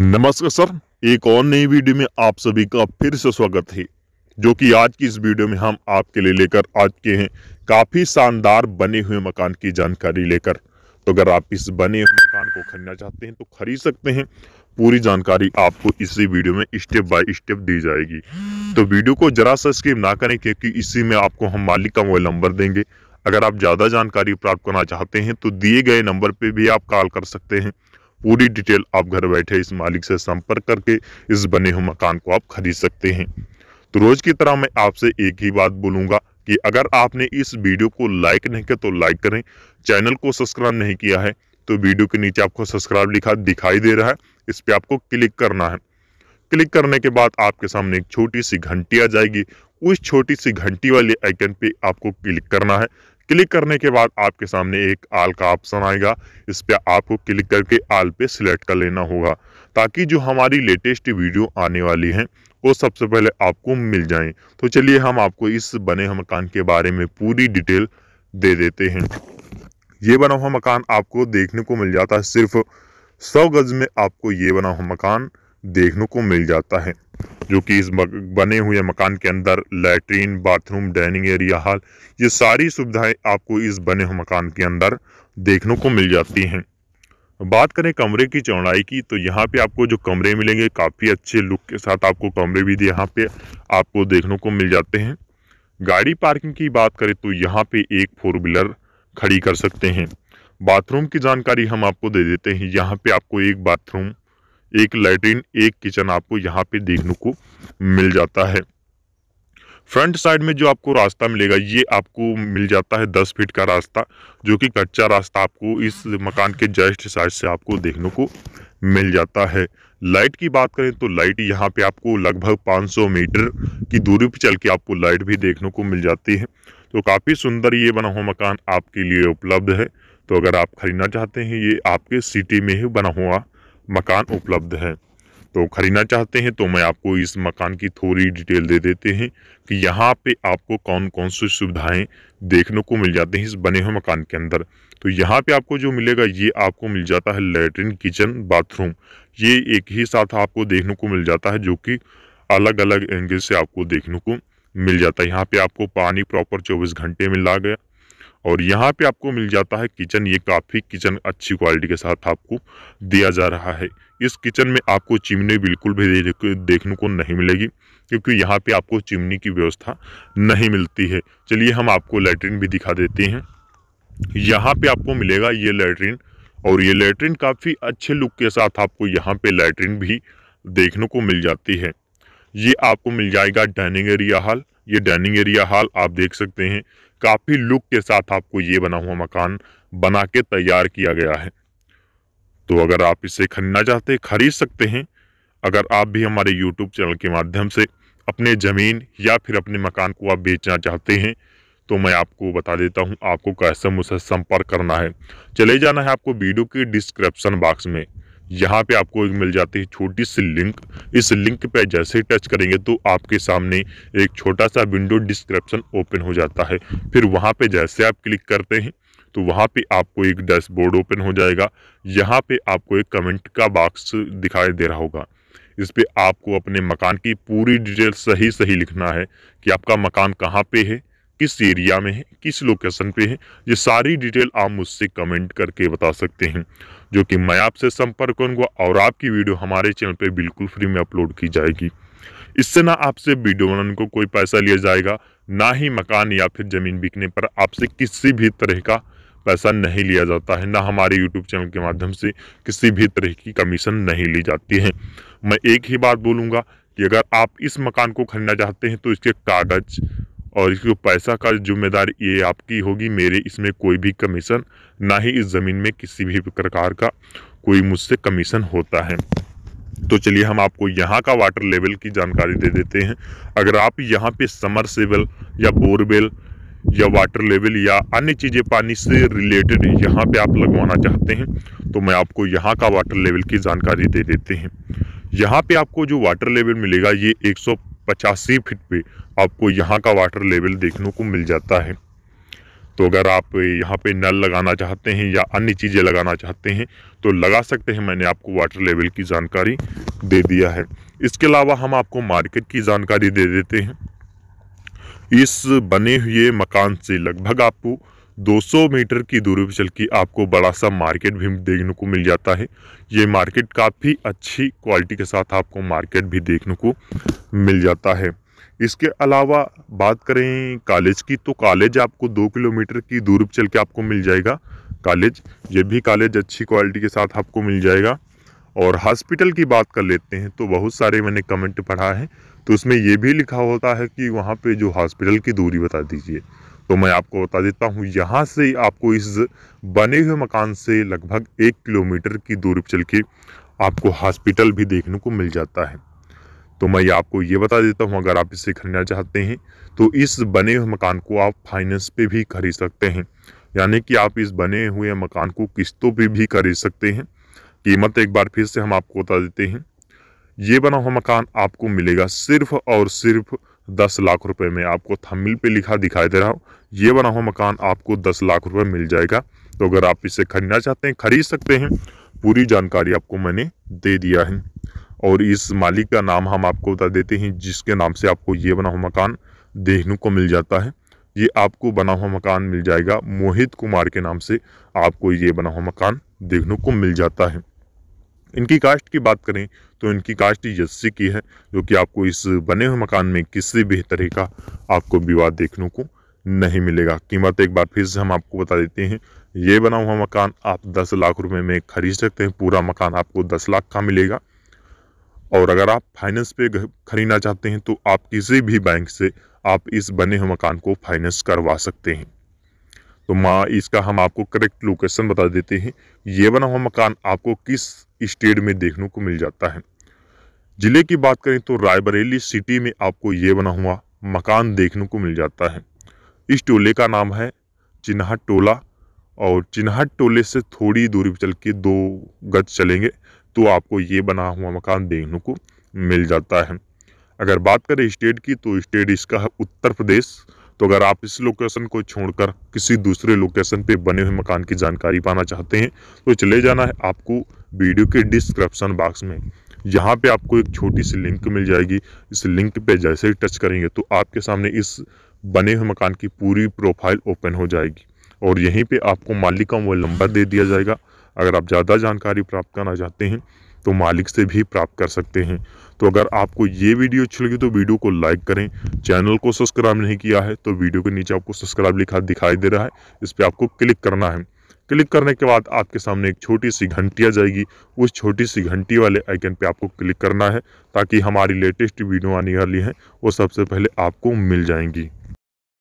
नमस्कार सर एक और नई वीडियो में आप सभी का फिर से स्वागत है जो कि आज की इस वीडियो में हम आपके लिए लेकर आज के हैं काफ़ी शानदार बने हुए मकान की जानकारी लेकर तो अगर आप इस बने हुए मकान को खरीदना चाहते हैं तो खरीद सकते हैं पूरी जानकारी आपको इसी वीडियो में स्टेप बाय स्टेप दी जाएगी तो वीडियो को जरा सा स्किप ना करें क्योंकि इसी में आपको हम मालिक का मोबाइल नंबर देंगे अगर आप ज़्यादा जानकारी प्राप्त करना चाहते हैं तो दिए गए नंबर पर भी आप कॉल कर सकते हैं पूरी डिटेल आप घर बैठे इस मालिक से संपर्क करके इस बने हुए मकान को आप खरीद सकते हैं तो रोज़ की तरह मैं आपसे एक ही बात बोलूंगा कि अगर आपने इस वीडियो को लाइक नहीं किया तो लाइक करें चैनल को सब्सक्राइब नहीं किया है तो वीडियो के नीचे आपको सब्सक्राइब लिखा दिखाई दे रहा है इस पर आपको क्लिक करना है क्लिक करने के बाद आपके सामने एक छोटी सी घंटी आ जाएगी उस छोटी सी घंटी वाले आइकन पे आपको क्लिक करना है क्लिक करने के बाद आपके सामने एक आल का ऑप्शन आएगा इस पर आपको क्लिक करके आल पे सिलेक्ट कर लेना होगा ताकि जो हमारी लेटेस्ट वीडियो आने वाली हैं वो सबसे पहले आपको मिल जाएं तो चलिए हम आपको इस बने हुए मकान के बारे में पूरी डिटेल दे देते हैं ये बना हुआ मकान आपको देखने को मिल जाता है सिर्फ सौ गज़ में आपको ये बना हुआ मकान देखने को मिल जाता है जो कि इस बने हुए मकान के अंदर latrine bathroom dining area hall ये सारी सुविधाएं आपको इस बने हुए मकान के अंदर देखने को मिल जाती हैं बात करें कमरे की चौड़ाई की तो यहाँ पे आपको जो कमरे मिलेंगे काफ़ी अच्छे लुक के साथ आपको कमरे भी यहाँ पे आपको देखने को मिल जाते हैं गाड़ी पार्किंग की बात करें तो यहाँ पे एक फोर व्हीलर खड़ी कर सकते हैं बाथरूम की जानकारी हम आपको दे देते हैं यहाँ पे आपको एक बाथरूम एक लेटरिन एक किचन आपको यहाँ पे देखने को मिल जाता है फ्रंट साइड में जो आपको रास्ता मिलेगा ये आपको मिल जाता है दस फीट का रास्ता जो कि कच्चा रास्ता आपको इस मकान के जस्ट साइड से आपको देखने को मिल जाता है लाइट की बात करें तो लाइट यहाँ पे आपको लगभग 500 मीटर की दूरी पर चल के आपको लाइट भी देखने को मिल जाती है तो काफ़ी सुंदर ये बना हुआ मकान आपके लिए उपलब्ध है तो अगर आप खरीदना चाहते हैं ये आपके सिटी में ही बना हुआ मकान उपलब्ध है तो खरीदना चाहते हैं तो मैं आपको इस मकान की थोड़ी डिटेल दे देते हैं कि यहाँ पे आपको कौन कौन सी सुविधाएं देखने को मिल जाते हैं इस बने हुए मकान के अंदर तो यहाँ पे आपको जो मिलेगा ये आपको मिल जाता है लेटरिन किचन बाथरूम ये एक ही साथ आपको देखने को मिल जाता है जो कि अलग अलग एंगल से आपको देखने को मिल जाता है यहाँ पर आपको पानी प्रॉपर चौबीस घंटे मिला गया और यहाँ पे आपको मिल जाता है किचन ये काफ़ी किचन अच्छी क्वालिटी के साथ आपको दिया जा रहा है इस किचन में आपको चिमनी बिल्कुल भी देखने को नहीं मिलेगी क्योंकि यहाँ पे आपको चिमनी की व्यवस्था नहीं मिलती है चलिए हम आपको लेटरिन भी दिखा देते हैं यहाँ पे आपको मिलेगा ये लेटरिन और ये लेटरिन काफ़ी अच्छे लुक के साथ आपको यहाँ पे लेटरिन भी देखने को मिल जाती है ये आपको मिल जाएगा डाइनिंग एरिया हाल ये डाइनिंग एरिया हाल आप देख सकते हैं काफ़ी लुक के साथ आपको ये बना हुआ मकान बना के तैयार किया गया है तो अगर आप इसे खरीदना चाहते खरीद सकते हैं अगर आप भी हमारे यूट्यूब चैनल के माध्यम से अपने ज़मीन या फिर अपने मकान को आप बेचना चाहते हैं तो मैं आपको बता देता हूं आपको कैसे मुझसे संपर्क करना है चले जाना है आपको वीडियो के डिस्क्रिप्शन बॉक्स में यहाँ पे आपको एक मिल जाती है छोटी सी लिंक इस लिंक पे जैसे ही टच करेंगे तो आपके सामने एक छोटा सा विंडो डिस्क्रिप्शन ओपन हो जाता है फिर वहाँ पे जैसे आप क्लिक करते हैं तो वहाँ पे आपको एक डैशबोर्ड ओपन हो जाएगा यहाँ पे आपको एक कमेंट का बॉक्स दिखाई दे रहा होगा इस पर आपको अपने मकान की पूरी डिटेल सही सही लिखना है कि आपका मकान कहाँ पर है किस एरिया में है किस लोकेशन पे है ये सारी डिटेल आप मुझसे कमेंट करके बता सकते हैं जो कि मैं आपसे संपर्क करूँगा और आपकी वीडियो हमारे चैनल पे बिल्कुल फ्री में अपलोड की जाएगी इससे ना आपसे वीडियो बनाने को कोई पैसा लिया जाएगा ना ही मकान या फिर ज़मीन बिकने पर आपसे किसी भी तरह का पैसा नहीं लिया जाता है ना हमारे यूट्यूब चैनल के माध्यम से किसी भी तरह की कमीशन नहीं ली जाती है मैं एक ही बात बोलूँगा कि अगर आप इस मकान को खरीदना चाहते हैं तो इसके कागज़ और इसको पैसा का जिम्मेदारी ये आपकी होगी मेरे इसमें कोई भी कमीशन ना ही इस ज़मीन में किसी भी प्रकार का कोई मुझसे कमीशन होता है तो चलिए हम आपको यहाँ का वाटर लेवल की जानकारी दे देते हैं अगर आप यहाँ पे समर सेवल या बोरवेल या वाटर लेवल या अन्य चीज़ें पानी से रिलेटेड यहाँ पे आप लगवाना चाहते हैं तो मैं आपको यहाँ का वाटर लेवल की जानकारी दे देते हैं यहाँ पे आपको जो वाटर लेवल मिलेगा ये एक पचासी फिट पे आपको यहाँ का वाटर लेवल देखने को मिल जाता है तो अगर आप यहाँ पे नल लगाना चाहते हैं या अन्य चीज़ें लगाना चाहते हैं तो लगा सकते हैं मैंने आपको वाटर लेवल की जानकारी दे दिया है इसके अलावा हम आपको मार्केट की जानकारी दे देते हैं इस बने हुए मकान से लगभग आपको 200 मीटर की दूरी पर चल के आपको बड़ा सा मार्केट भी देखने को मिल जाता है ये मार्केट काफ़ी अच्छी क्वालिटी के साथ आपको मार्केट भी देखने को मिल जाता है इसके अलावा बात करें कॉलेज की तो कॉलेज आपको दो किलोमीटर की दूरी पर चल के आपको मिल जाएगा कॉलेज ये भी कॉलेज अच्छी क्वालिटी के साथ आपको मिल जाएगा और हॉस्पिटल की बात कर लेते हैं तो बहुत सारे मैंने कमेंट पढ़ा है तो उसमें ये भी लिखा होता है कि वहाँ पे जो हॉस्पिटल की दूरी बता दीजिए तो मैं आपको बता देता हूँ यहाँ से आपको इस बने हुए मकान से लगभग एक किलोमीटर की दूरी पर चल के आपको हॉस्पिटल भी देखने को मिल जाता है तो मैं आपको ये बता देता हूँ अगर आप इसे खरीदना चाहते हैं तो इस बने हुए मकान को आप फाइनेंस पे भी खरीद सकते हैं यानी कि आप इस बने हुए मकान को किस्तों पे भी खरीद सकते हैं कीमत एक बार फिर से हम आपको बता देते हैं ये बना हुआ मकान आपको मिलेगा सिर्फ और सिर्फ दस लाख रुपए में आपको थमिल पे लिखा दिखाई दे रहा हूँ ये बना हुआ मकान आपको दस लाख रुपए मिल जाएगा तो अगर आप इसे खरीदना चाहते हैं खरीद सकते हैं पूरी जानकारी आपको मैंने दे दिया है और इस मालिक का नाम हम आपको बता देते हैं जिसके नाम से आपको ये बना हुआ मकान देखने को मिल जाता है ये आपको बना हुआ मकान मिल जाएगा मोहित कुमार के नाम से आपको ये बना हुआ मकान देखने को मिल जाता है इनकी कास्ट की बात करें तो इनकी कास्ट यस्सी की है जो कि आपको इस बने हुए मकान में किसी भी तरह का आपको विवाद देखने को नहीं मिलेगा कीमत एक बार फिर से हम आपको बता देते हैं ये बना हुआ मकान आप दस लाख रुपए में खरीद सकते हैं पूरा मकान आपको दस लाख का मिलेगा और अगर आप फाइनेंस पे खरीदना चाहते हैं तो आप किसी भी बैंक से आप इस बने हुए मकान को फाइनेंस करवा सकते हैं तो माँ इसका हम आपको करेक्ट लोकेशन बता देते हैं ये बना हुआ मकान आपको किस स्टेट में देखने को मिल जाता है ज़िले की बात करें तो रायबरेली सिटी में आपको ये बना हुआ मकान देखने को मिल जाता है इस टोले का नाम है चिन्हट टोला और चिन्हट टोले से थोड़ी दूरी पर चल के दो गज चलेंगे तो आपको ये बना हुआ मकान देखने को मिल जाता है अगर बात करें स्टेट की तो स्टेट इसका है उत्तर प्रदेश तो अगर आप इस लोकेशन को छोड़कर किसी दूसरे लोकेशन पे बने हुए मकान की जानकारी पाना चाहते हैं तो चले जाना है आपको वीडियो के डिस्क्रिप्शन बॉक्स में यहाँ पे आपको एक छोटी सी लिंक मिल जाएगी इस लिंक पे जैसे ही टच करेंगे तो आपके सामने इस बने हुए मकान की पूरी प्रोफाइल ओपन हो जाएगी और यहीं पर आपको मालिक का मोबाइल नंबर दे दिया जाएगा अगर आप ज़्यादा जानकारी प्राप्त करना चाहते हैं तो मालिक से भी प्राप्त कर सकते हैं तो अगर आपको ये वीडियो अच्छी लगी तो वीडियो को लाइक करें चैनल को सब्सक्राइब नहीं किया है तो वीडियो के नीचे आपको सब्सक्राइब लिखा दिखाई दे रहा है इस पर आपको क्लिक करना है क्लिक करने के बाद आपके सामने एक छोटी सी घंटी आ जाएगी उस छोटी सी घंटी वाले आइकन पे आपको क्लिक करना है ताकि हमारी लेटेस्ट वीडियो आने वाली हैं वो सबसे पहले आपको मिल जाएंगी